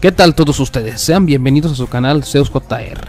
¿Qué tal todos ustedes? Sean bienvenidos a su canal ZeusJR.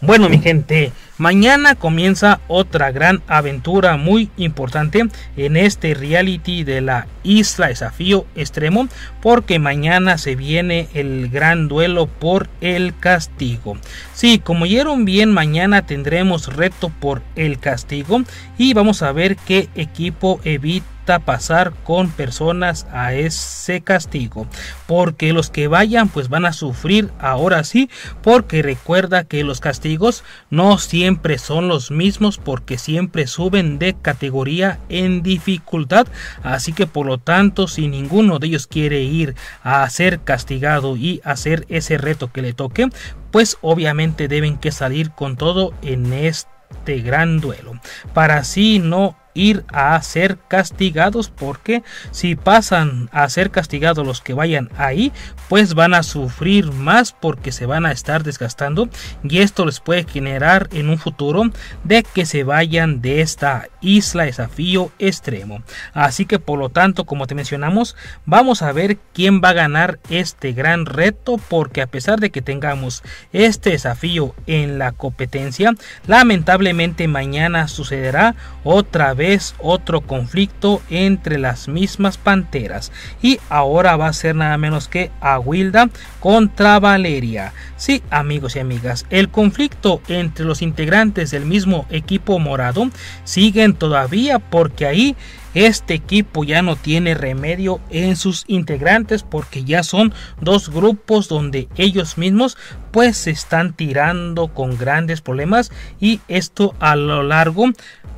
Bueno mi gente, mañana comienza otra gran aventura muy importante en este reality de la Isla Desafío Extremo porque mañana se viene el gran duelo por el castigo. Sí, como oyeron bien, mañana tendremos reto por el castigo y vamos a ver qué equipo evita pasar con personas a ese castigo, porque los que vayan pues van a sufrir ahora sí, porque recuerda que los castigos no siempre son los mismos porque siempre suben de categoría en dificultad, así que por lo tanto si ninguno de ellos quiere ir a ser castigado y hacer ese reto que le toque, pues obviamente deben que salir con todo en este gran duelo para así no ir a ser castigados porque si pasan a ser castigados los que vayan ahí pues van a sufrir más porque se van a estar desgastando y esto les puede generar en un futuro de que se vayan de esta isla desafío extremo así que por lo tanto como te mencionamos vamos a ver quién va a ganar este gran reto porque a pesar de que tengamos este desafío en la competencia lamentablemente mañana sucederá otra vez otro conflicto entre las mismas panteras. Y ahora va a ser nada menos que wilda contra Valeria. Sí, amigos y amigas, el conflicto entre los integrantes del mismo equipo morado siguen todavía porque ahí este equipo ya no tiene remedio en sus integrantes porque ya son dos grupos donde ellos mismos pues se están tirando con grandes problemas y esto a lo largo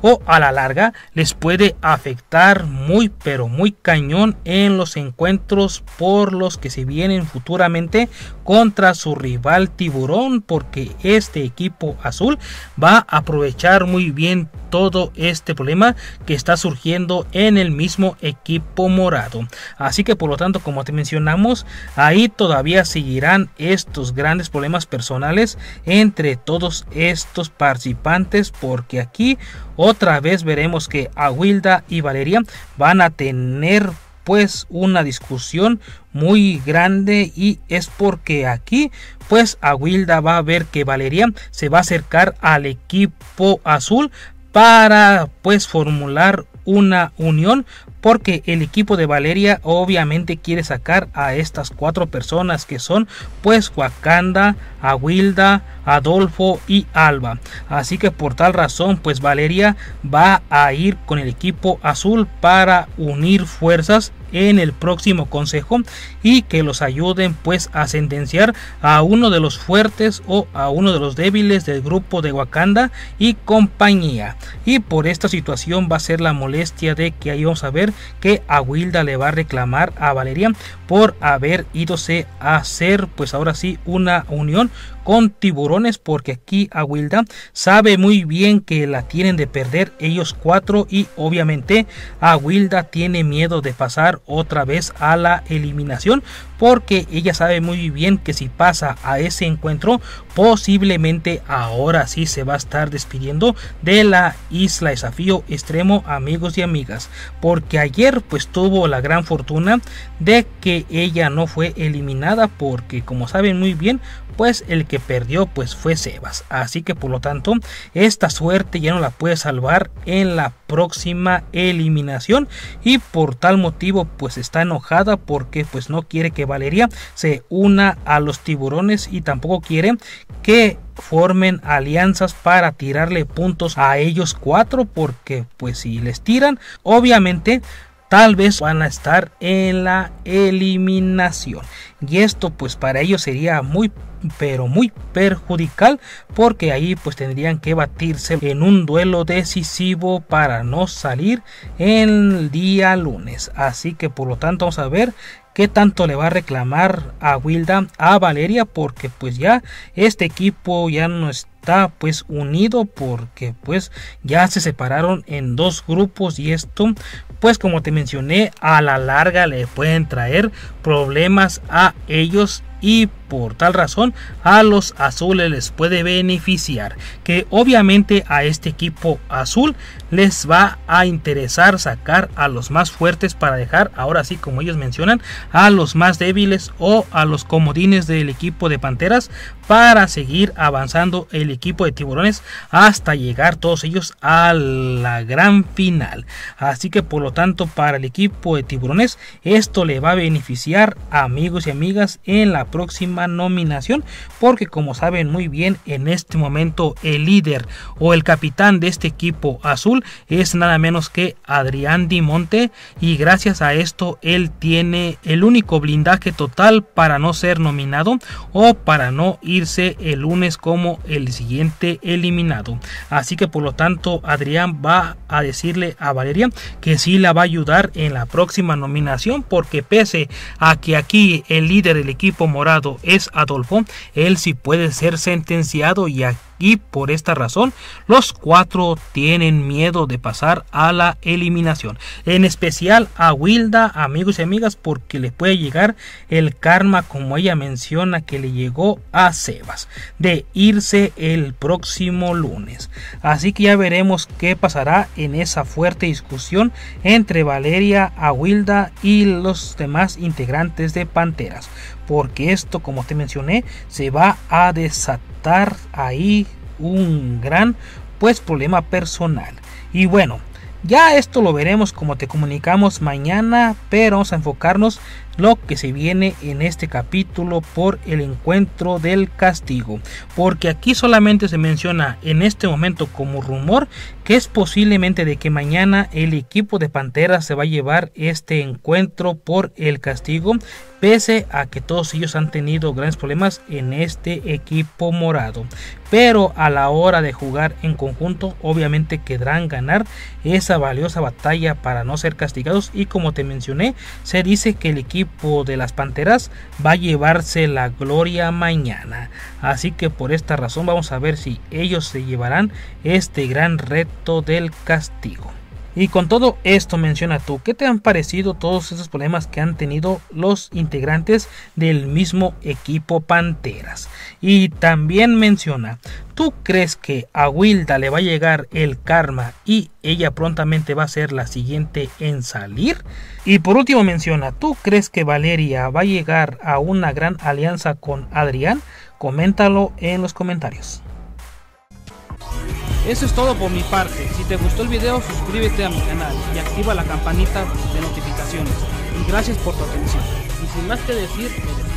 o a la larga les puede afectar muy pero muy cañón en los encuentros por los que se vienen futuramente contra su rival tiburón porque este equipo azul va a aprovechar muy bien todo este problema que está surgiendo en el mismo equipo morado así que por lo tanto como te mencionamos ahí todavía seguirán estos grandes problemas personales entre todos estos participantes porque aquí otra vez veremos que Aguilda y Valeria van a tener pues una discusión muy grande y es porque aquí pues a Aguilda va a ver que Valeria se va a acercar al equipo azul para pues formular una unión porque el equipo de Valeria obviamente quiere sacar a estas cuatro personas que son pues Wakanda, a Wilda, Adolfo y Alba. Así que por tal razón, pues Valeria va a ir con el equipo azul para unir fuerzas en el próximo consejo y que los ayuden pues a sentenciar a uno de los fuertes o a uno de los débiles del grupo de Wakanda y compañía y por esta situación va a ser la molestia de que ahí vamos a ver que a Wilda le va a reclamar a Valeria por haber ídose a hacer pues ahora sí una unión con tiburones porque aquí a Wilda sabe muy bien que la tienen de perder ellos cuatro y obviamente a Wilda tiene miedo de pasar otra vez a la eliminación porque ella sabe muy bien que si pasa a ese encuentro, posiblemente ahora sí se va a estar despidiendo de la isla desafío extremo, amigos y amigas, porque ayer pues tuvo la gran fortuna de que ella no fue eliminada, porque como saben muy bien, pues el que perdió pues fue Sebas, así que por lo tanto esta suerte ya no la puede salvar en la próxima eliminación y por tal motivo pues está enojada porque pues no quiere que Valeria se una a los tiburones y tampoco quiere que formen alianzas para tirarle puntos a ellos cuatro porque pues si les tiran obviamente tal vez van a estar en la eliminación y esto pues para ellos sería muy pero muy perjudicial porque ahí pues tendrían que batirse en un duelo decisivo para no salir el día lunes así que por lo tanto vamos a ver qué tanto le va a reclamar a Wilda, a Valeria, porque pues ya este equipo ya no está pues unido porque pues ya se separaron en dos grupos y esto pues como te mencioné a la larga le pueden traer problemas a ellos y por tal razón, a los azules les puede beneficiar, que obviamente a este equipo azul les va a interesar sacar a los más fuertes para dejar, ahora sí como ellos mencionan, a los más débiles o a los comodines del equipo de Panteras para seguir avanzando el equipo de Tiburones hasta llegar todos ellos a la gran final. Así que por lo tanto para el equipo de Tiburones esto le va a beneficiar amigos y amigas en la próxima nominación, porque como saben muy bien, en este momento el líder o el capitán de este equipo azul es nada menos que Adrián Di Monte y gracias a esto él tiene el único blindaje total para no ser nominado o para no irse el lunes como el siguiente eliminado. Así que por lo tanto Adrián va a decirle a Valeria que sí la va a ayudar en la próxima nominación porque pese a que aquí el líder del equipo morado es Adolfo, él sí puede ser sentenciado y aquí por esta razón los cuatro tienen miedo de pasar a la eliminación. En especial a Wilda, amigos y amigas, porque le puede llegar el karma como ella menciona que le llegó a Sebas de irse el próximo lunes. Así que ya veremos qué pasará en esa fuerte discusión entre Valeria, Wilda y los demás integrantes de Panteras porque esto, como te mencioné, se va a desatar ahí un gran pues problema personal. Y bueno, ya esto lo veremos como te comunicamos mañana, pero vamos a enfocarnos lo que se viene en este capítulo por el encuentro del castigo, porque aquí solamente se menciona en este momento como rumor que es posiblemente de que mañana el equipo de Panteras se va a llevar este encuentro por el castigo, pese a que todos ellos han tenido grandes problemas en este equipo morado. Pero a la hora de jugar en conjunto, obviamente quedarán ganar esa valiosa batalla para no ser castigados. Y como te mencioné, se dice que el equipo de las Panteras va a llevarse la gloria mañana. Así que por esta razón vamos a ver si ellos se llevarán este gran reto del castigo. Y con todo esto menciona tú, que te han parecido todos esos problemas que han tenido los integrantes del mismo equipo Panteras? Y también menciona, ¿tú crees que a Wilda le va a llegar el karma y ella prontamente va a ser la siguiente en salir? Y por último menciona, ¿tú crees que Valeria va a llegar a una gran alianza con Adrián? Coméntalo en los comentarios. Eso es todo por mi parte. Si te gustó el video, suscríbete a mi canal y activa la campanita de notificaciones. Y gracias por tu atención. Y sin más que decir, me